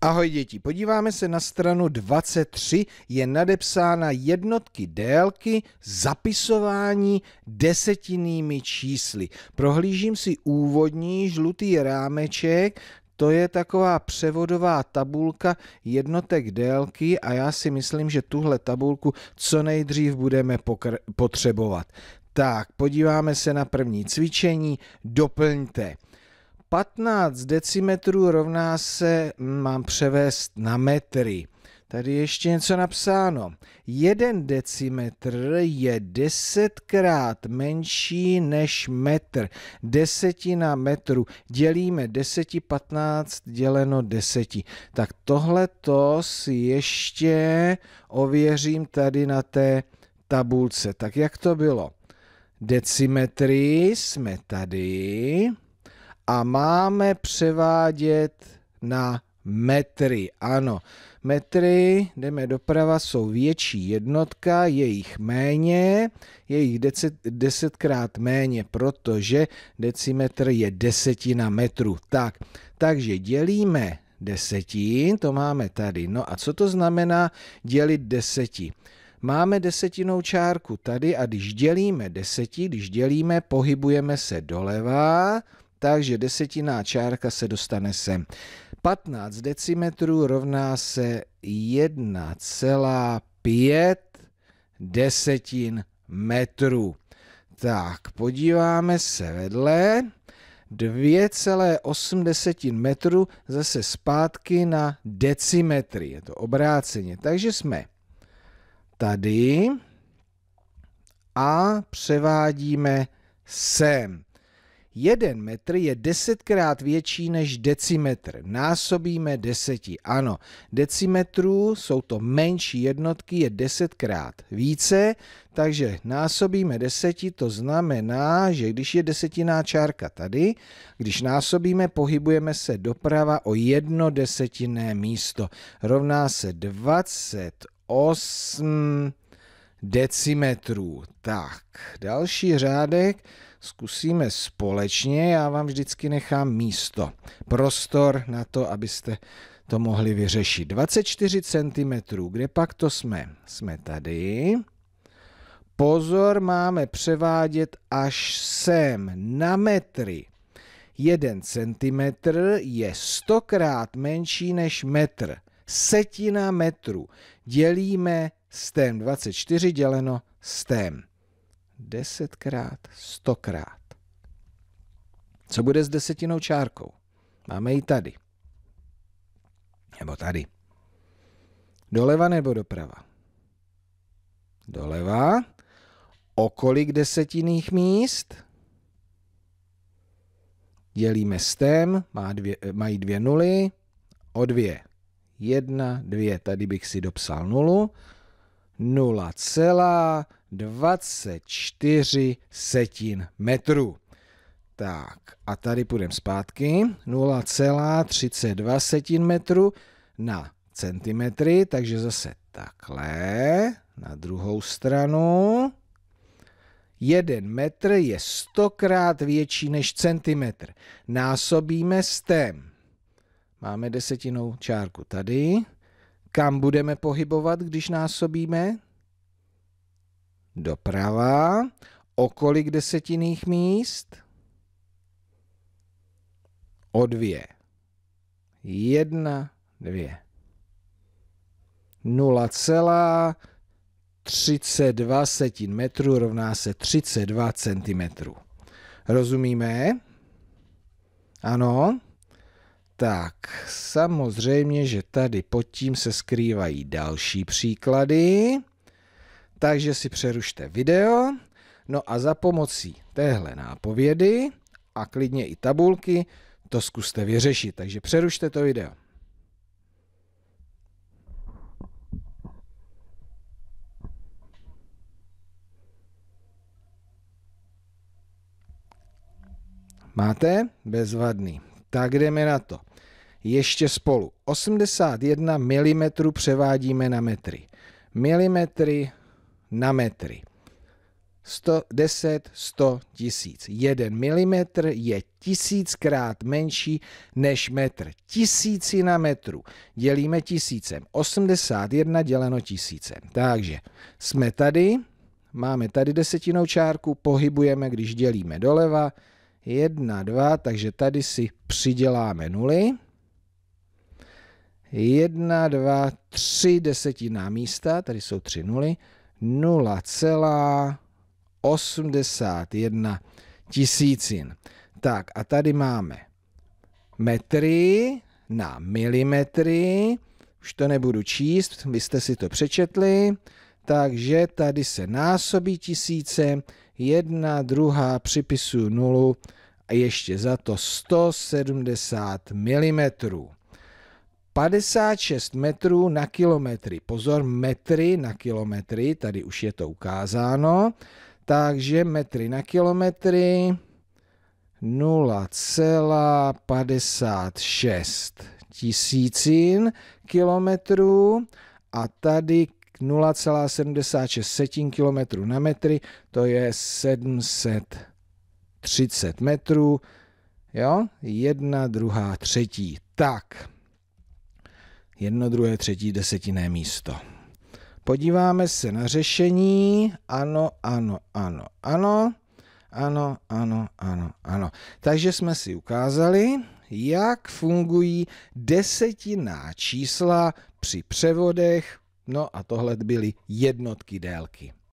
Ahoj děti, podíváme se na stranu 23, je nadepsána jednotky délky zapisování desetinnými čísly. Prohlížím si úvodní žlutý rámeček, to je taková převodová tabulka jednotek délky a já si myslím, že tuhle tabulku co nejdřív budeme potřebovat. Tak, podíváme se na první cvičení, doplňte. 15 decimetrů rovná se, mm, mám převést na metry. Tady ještě něco napsáno. Jeden decimetr je desetkrát menší než metr. Desetina metru. Dělíme deseti, patnáct děleno deseti. Tak tohle to si ještě ověřím tady na té tabulce. Tak jak to bylo? Decimetry jsme tady a máme převádět na metry. Ano, metry, jdeme doprava, jsou větší jednotka, je jich méně, jich deset, desetkrát méně, protože decimetr je desetina metru. Tak, takže dělíme desetin, to máme tady. No a co to znamená dělit deseti? Máme desetinou čárku tady a když dělíme deseti, když dělíme, pohybujeme se doleva, takže desetinná čárka se dostane sem. 15 decimetrů rovná se 1,5 desetin metrů. Tak, podíváme se vedle. 2,8 metru zase zpátky na decimetry. Je to obráceně. Takže jsme tady a převádíme sem. Jeden metr je desetkrát větší než decimetr. Násobíme deseti. Ano, decimetrů jsou to menší jednotky, je desetkrát více, takže násobíme deseti, to znamená, že když je desetiná čárka tady, když násobíme, pohybujeme se doprava o jedno desetinné místo. Rovná se 28 decimetrů. Tak, další řádek zkusíme společně. Já vám vždycky nechám místo, prostor na to, abyste to mohli vyřešit. 24 cm, kde pak to jsme? Jsme tady. Pozor, máme převádět až sem, na metry. 1 cm je stokrát menší než metr. Setina metru. Dělíme stem 24 děleno stem desetkrát, stokrát. Co bude s desetinou čárkou? Máme ji tady. Nebo tady. Doleva nebo doprava? Doleva. O kolik desetinných míst? Dělíme tém, má dvě, mají dvě nuly, o dvě. Jedna, dvě, tady bych si dopsal nulu. 0,24 setin metru. Tak a tady půjdeme zpátky. 0,32 setin metru na centimetry, takže zase takhle na druhou stranu. Jeden metr je stokrát větší než centimetr. Násobíme stem. Máme desetinou čárku tady. Kam budeme pohybovat, když násobíme? Doprava. O kolik desetinných míst? O dvě. Jedna, dvě. 0,32 setin metru rovná se 32 centimetrů. Rozumíme? Ano? Tak, samozřejmě, že tady pod tím se skrývají další příklady, takže si přerušte video, no a za pomocí téhle nápovědy a klidně i tabulky to zkuste vyřešit, takže přerušte to video. Máte? Bezvadný. Tak jdeme na to. Ještě spolu. 81 mm převádíme na metry. Milimetry na metry. 110, 100 tisíc. 1 mm je tisíckrát menší než metr. na metru dělíme tisícem. 81 děleno tisícem. Takže jsme tady, máme tady desetinou čárku, pohybujeme, když dělíme doleva, 1, 2, takže tady si přiděláme nuly. 1, 2, 3 desetinná místa, tady jsou 3 nuly, 0,81 tisícin. Tak a tady máme metry na milimetry, už to nebudu číst, vy jste si to přečetli, takže tady se násobí tisíce, jedna druhá připisuju nulu a ještě za to 170 mm. 56 metrů na kilometry. Pozor, metry na kilometry, tady už je to ukázáno. Takže metry na kilometry 0,56 tisícin kilometrů a tady 0,76 km na metry, to je 730 metrů, jo, jedna, druhá, třetí, tak, jedno, druhé, třetí, desetinné místo. Podíváme se na řešení, ano, ano, ano, ano, ano, ano, ano, ano. Takže jsme si ukázali, jak fungují desetiná čísla při převodech No a tohle byly jednotky délky.